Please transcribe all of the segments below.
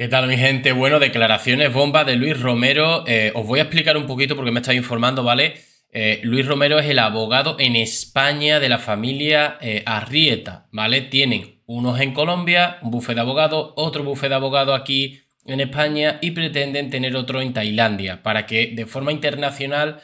¿Qué tal, mi gente? Bueno, declaraciones bomba de Luis Romero. Eh, os voy a explicar un poquito porque me estáis informando, ¿vale? Eh, Luis Romero es el abogado en España de la familia eh, Arrieta, ¿vale? Tienen unos en Colombia, un bufete de abogado, otro bufete de abogado aquí en España y pretenden tener otro en Tailandia para que de forma internacional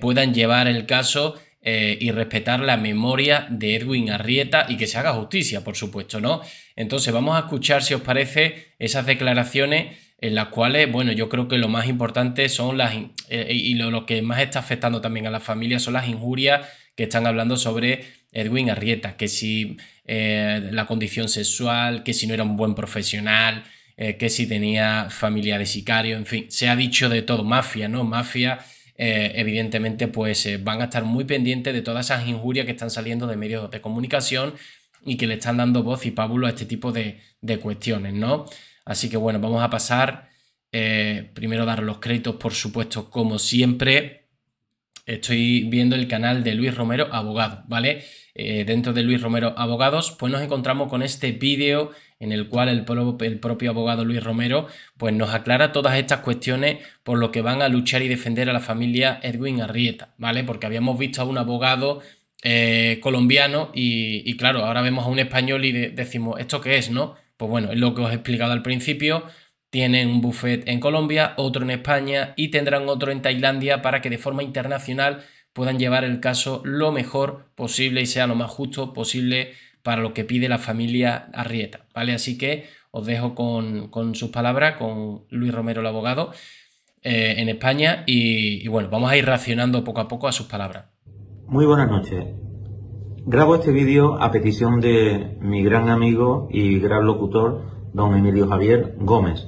puedan llevar el caso eh, y respetar la memoria de Edwin Arrieta y que se haga justicia, por supuesto, ¿no? Entonces vamos a escuchar, si os parece, esas declaraciones en las cuales, bueno, yo creo que lo más importante son las, eh, y lo, que más está afectando también a las familias son las injurias que están hablando sobre Edwin Arrieta, que si eh, la condición sexual, que si no era un buen profesional, que si tenía familia de sicario, en fin, se ha dicho de todo, mafia, ¿no? Mafia eh, evidentemente pues eh, van a estar muy pendientes de todas esas injurias que están saliendo de medios de comunicación y que le están dando voz y pábulo a este tipo de, cuestiones, ¿no? Así que bueno, vamos a pasar, eh, primero dar los créditos, por supuesto, como siempre. Estoy viendo el canal de Luis Romero Abogado, ¿vale? dentro de Luis Romero Abogados, pues nos encontramos con este vídeo en el cual el, propio abogado Luis Romero pues nos aclara todas estas cuestiones por lo que van a luchar y defender a la familia Edwin Arrieta, ¿vale? Porque habíamos visto a un abogado eh, colombiano y, claro, ahora vemos a un español y decimos, ¿esto qué es, no? Pues bueno, es lo que os he explicado al principio, tienen un buffet en Colombia, otro en España y tendrán otro en Tailandia para que de forma internacional puedan llevar el caso lo mejor posible y sea lo más justo posible para lo que pide la familia Arrieta, ¿vale? Así que os dejo con, sus palabras, con Luis Romero el abogado eh, en España y, y bueno, vamos a ir reaccionando poco a poco a sus palabras. Muy buenas noches. Grabo este vídeo a petición de mi gran amigo y gran locutor, don Emilio Javier Gómez.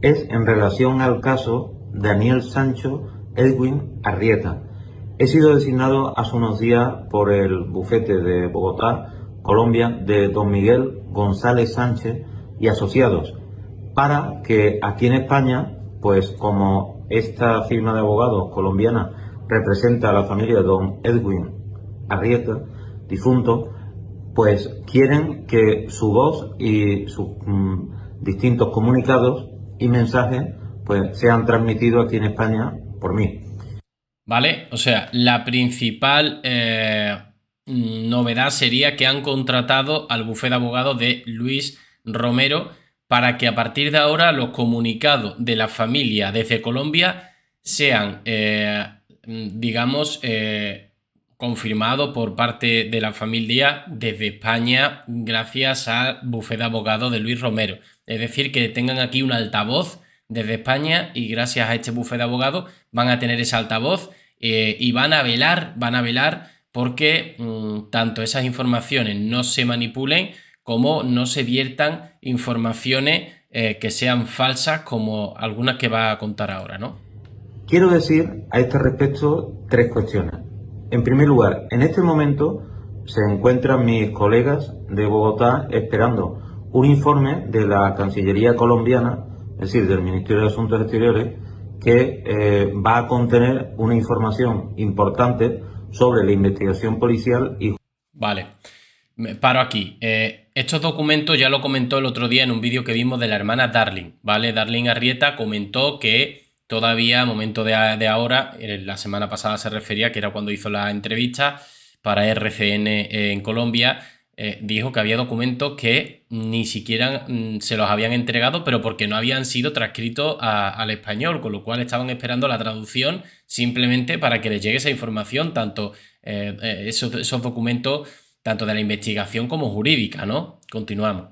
Es en relación al caso Daniel Sancho Edwin Arrieta, He sido designado hace unos días por el bufete de Bogotá, Colombia, de don Miguel González Sánchez y asociados, para que aquí en España, pues como esta firma de abogados colombiana representa a la familia de don Edwin Arrieta, difunto, pues quieren que su voz y sus mm, distintos comunicados y mensajes pues sean transmitidos aquí en España por mí. ¿Vale? O sea, la principal eh, novedad sería que han contratado al bufete de abogados de Luis Romero para que a partir de ahora los comunicados de la familia desde Colombia sean, eh, digamos, eh, confirmados por parte de la familia desde España gracias al bufete de abogados de Luis Romero. Es decir, que tengan aquí un altavoz desde España y gracias a este bufete de abogados van a tener esa altavoz eh, y van a velar, van a velar porque mm, tanto esas informaciones no se manipulen como no se viertan informaciones eh, que sean falsas como algunas que va a contar ahora, ¿no? Quiero decir a este respecto tres cuestiones. En primer lugar, en este momento se encuentran mis colegas de Bogotá esperando un informe de la Cancillería colombiana es decir, del Ministerio de Asuntos Exteriores, que eh, va a contener una información importante sobre la investigación policial y... Vale, me paro aquí. Eh, estos documentos ya lo comentó el otro día en un vídeo que vimos de la hermana Darling, ¿vale? Darling Arrieta comentó que todavía, a momento de ahora, eh, la semana pasada se refería que era cuando hizo la entrevista para RCN en Colombia, eh, dijo que había documentos que ni siquiera mm, se los habían entregado, pero porque no habían sido transcritos al español, con lo cual estaban esperando la traducción simplemente para que les llegue esa información, tanto eh, eh, esos, documentos, tanto de la investigación como jurídica, ¿no? Continuamos.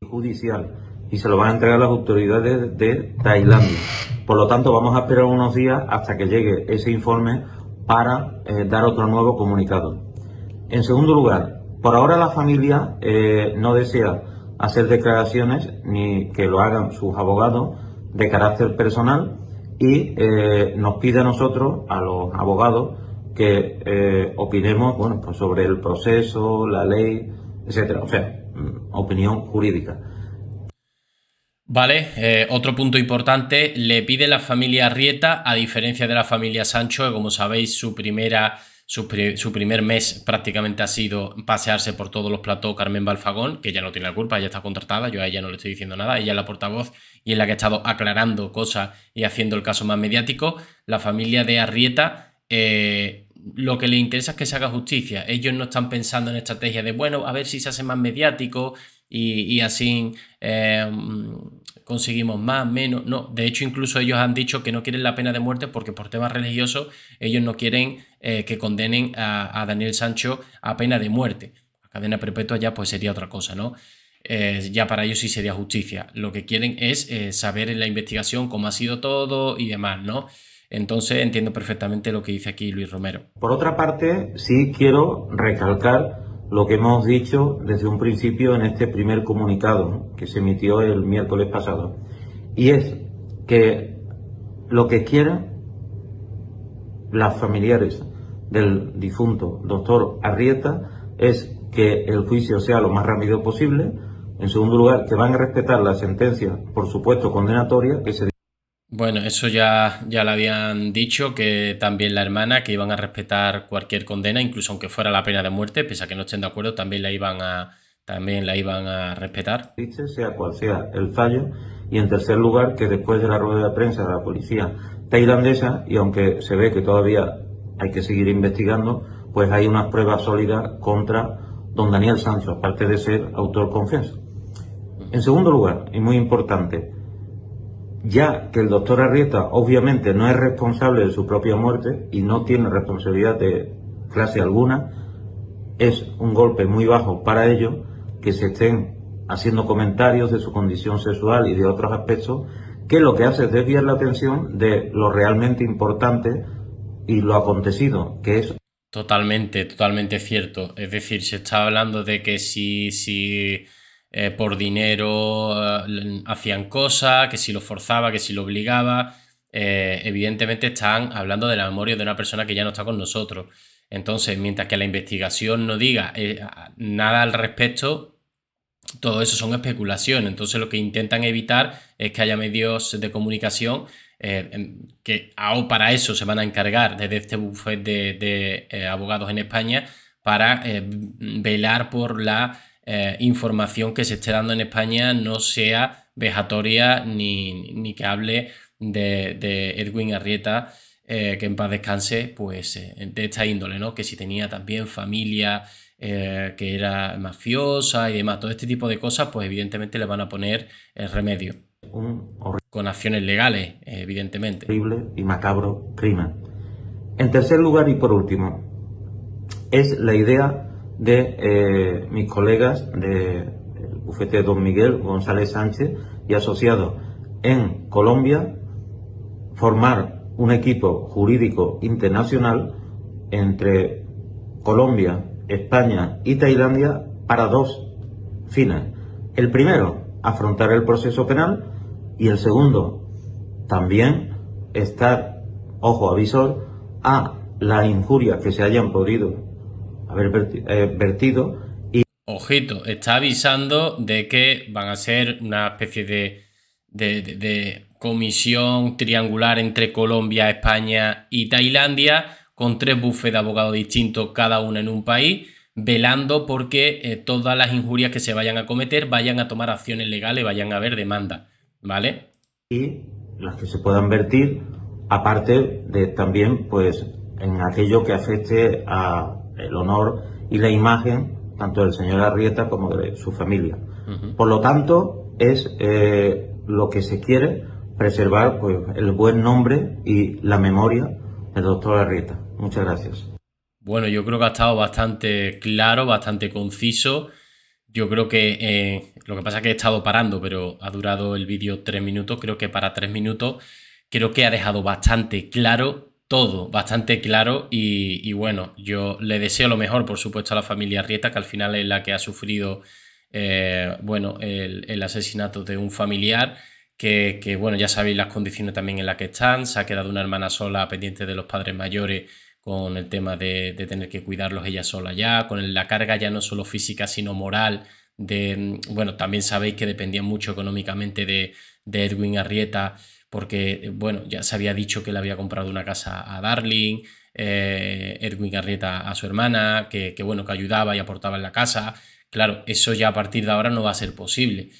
Judicial, y se lo van a entregar las autoridades de Tailandia. Por lo tanto, vamos a esperar unos días hasta que llegue ese informe para dar otro nuevo comunicado. En segundo lugar, por ahora la familia eh, no desea hacer declaraciones ni que lo hagan sus abogados de carácter personal y eh, nos pide a nosotros, a los abogados, que eh, opinemos pues sobre el proceso, la ley, etcétera. O sea, mm, opinión jurídica. Vale, otro punto importante, le pide la familia Rieta, a diferencia de la familia Sancho, que como sabéis, su primera su, primer mes prácticamente ha sido pasearse por todos los platos Carmen Balfagón, que ya no tiene la culpa, ella está contratada, yo a ella no le estoy diciendo nada, ella es la portavoz y es la que ha estado aclarando cosas y haciendo el caso más mediático. La familia de Arrieta eh, lo que le interesa es que se haga justicia. Ellos no están pensando en estrategias de, bueno, a ver si se hace más mediático y, así eh, conseguimos más, menos. No, de hecho incluso ellos han dicho que no quieren la pena de muerte porque por temas religiosos ellos no quieren eh, que condenen a, Daniel Sancho a pena de muerte. A cadena perpetua ya pues sería otra cosa, ¿no? Eh, ya para ellos sí sería justicia. Lo que quieren es eh, saber en la investigación cómo ha sido todo y demás, ¿no? Entonces entiendo perfectamente lo que dice aquí Luis Romero. Por otra parte, sí quiero recalcar lo que hemos dicho desde un principio en este primer comunicado que se emitió el miércoles pasado. Y es que lo que quieran las familiares del difunto doctor Arrieta es que el juicio sea lo más rápido posible. En segundo lugar, que van a respetar la sentencia, por supuesto, condenatoria que se bueno, eso ya, ya lo habían dicho, que también la hermana, que iban a respetar cualquier condena, incluso aunque fuera la pena de muerte, pese a que no estén de acuerdo, también la iban a, también la iban a respetar. Sea cual sea el fallo. Y en tercer lugar, que después de la rueda de prensa de la policía tailandesa, y aunque se ve que todavía hay que seguir investigando, pues hay unas pruebas sólidas contra don Daniel Sancho, aparte de ser autor confeso. En segundo lugar, y muy importante, ya que el doctor Arrieta obviamente no es responsable de su propia muerte y no tiene responsabilidad de clase alguna, es un golpe muy bajo para ello... que se estén haciendo comentarios de su condición sexual y de otros aspectos que lo que hace es desviar la atención de lo realmente importante y lo acontecido, que es... Totalmente, totalmente cierto. Es decir, se está hablando de que si, si eh, por dinero eh, hacían cosas, que si lo forzaba, que si lo obligaba, eh, evidentemente están hablando de la memoria de una persona que ya no está con nosotros. Entonces, mientras que la investigación no diga nada al respecto, todo eso son especulaciones. Entonces, lo que intentan evitar es que haya medios de comunicación eh, que aún para eso se van a encargar desde este buffet de, eh, abogados en España para eh, velar por la información que se esté dando en España no sea vejatoria ni, ni que hable de, Edwin Arrieta. que en paz descanse, pues de esta índole, ¿no? Que si tenía también familia que era mafiosa y demás, todo este tipo de cosas, pues evidentemente le van a poner el remedio. Un con acciones legales, evidentemente. y macabro crimen. En tercer lugar y por último, es la idea de eh, mis colegas del bufete Don Miguel González Sánchez y asociados en Colombia formar un equipo jurídico internacional entre Colombia, España y Tailandia para dos fines. El primero, afrontar el proceso penal y el segundo, también estar, ojo, avisor, a las injurias que se hayan podido haber eh, vertido. Y... Ojito, está avisando de que van a ser una especie de, comisión triangular entre Colombia, España y Tailandia, con tres bufes de abogados distintos, cada uno en un país velando porque eh, todas las injurias que se vayan a cometer vayan a tomar acciones legales, vayan a haber demanda. ¿Vale? Y las que se puedan vertir, aparte de también, pues, en aquello que afecte a el honor y la imagen tanto del señor Arrieta como de su familia. Por lo tanto, es eh, lo que se quiere preservar pues, el buen nombre y la memoria del doctor Arrieta. Muchas gracias. Bueno, yo creo que ha estado bastante claro, bastante conciso. Yo creo que eh, lo que pasa es que he estado parando, pero ha durado el vídeo tres minutos. Creo que para tres minutos creo que ha dejado bastante claro todo, bastante claro. Y, bueno, yo le deseo lo mejor, por supuesto, a la familia Rieta, que al final es la que ha sufrido, eh, bueno, el, asesinato de un familiar. Que, que bueno, ya sabéis las condiciones también en las que están. Se ha quedado una hermana sola pendiente de los padres mayores con el tema de, tener que cuidarlos ella sola ya, con la carga ya no solo física, sino moral, de, mm, bueno, también sabéis que dependía mucho económicamente de, Edwin Arrieta, porque, eh, bueno, ya se había dicho que le había comprado una casa a Darling, eh, Edwin Arrieta a su hermana, que, bueno, que ayudaba y aportaba en la casa. Claro, eso ya a partir de ahora no va a ser posible.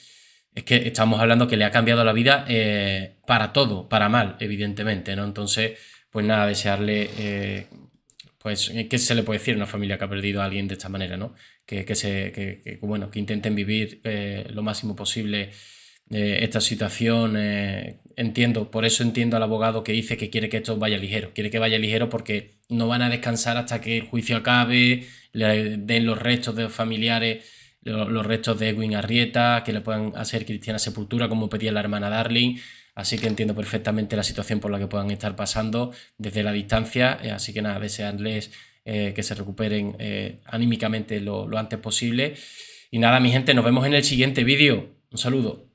Es que estamos hablando que le ha cambiado la vida eh, para todo, para mal, evidentemente, ¿no? Entonces, pues nada, desearle, eh, pues, eh, ¿qué se le puede decir a una familia que ha perdido a alguien de esta manera, ¿no? Que, se, que, bueno, que intenten vivir eh, lo máximo posible esta situación. entiendo, por eso entiendo al abogado que dice que quiere que esto vaya ligero. Quiere que vaya ligero porque no van a descansar hasta que el juicio acabe, le den los restos de los familiares los restos de Edwin Arrieta, que le puedan hacer cristiana sepultura, como pedía la hermana Darling. Así que entiendo perfectamente la situación por la que puedan estar pasando desde la distancia. Eh, así que nada, desearles eh, que se recuperen eh, anímicamente lo antes posible. Y nada, mi gente, nos vemos en el siguiente vídeo. Un saludo.